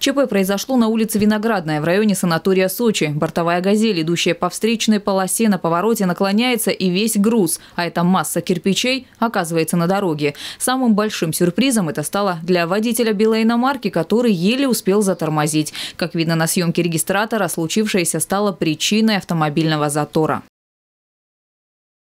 ЧП произошло на улице Виноградная в районе санатория Сочи. Бортовая «Газель», идущая по встречной полосе на повороте, наклоняется и весь груз, а это масса кирпичей, оказывается на дороге. Самым большим сюрпризом это стало для водителя белой иномарки, который еле успел затормозить. Как видно на съемке регистратора, случившееся стало причиной автомобильного затора.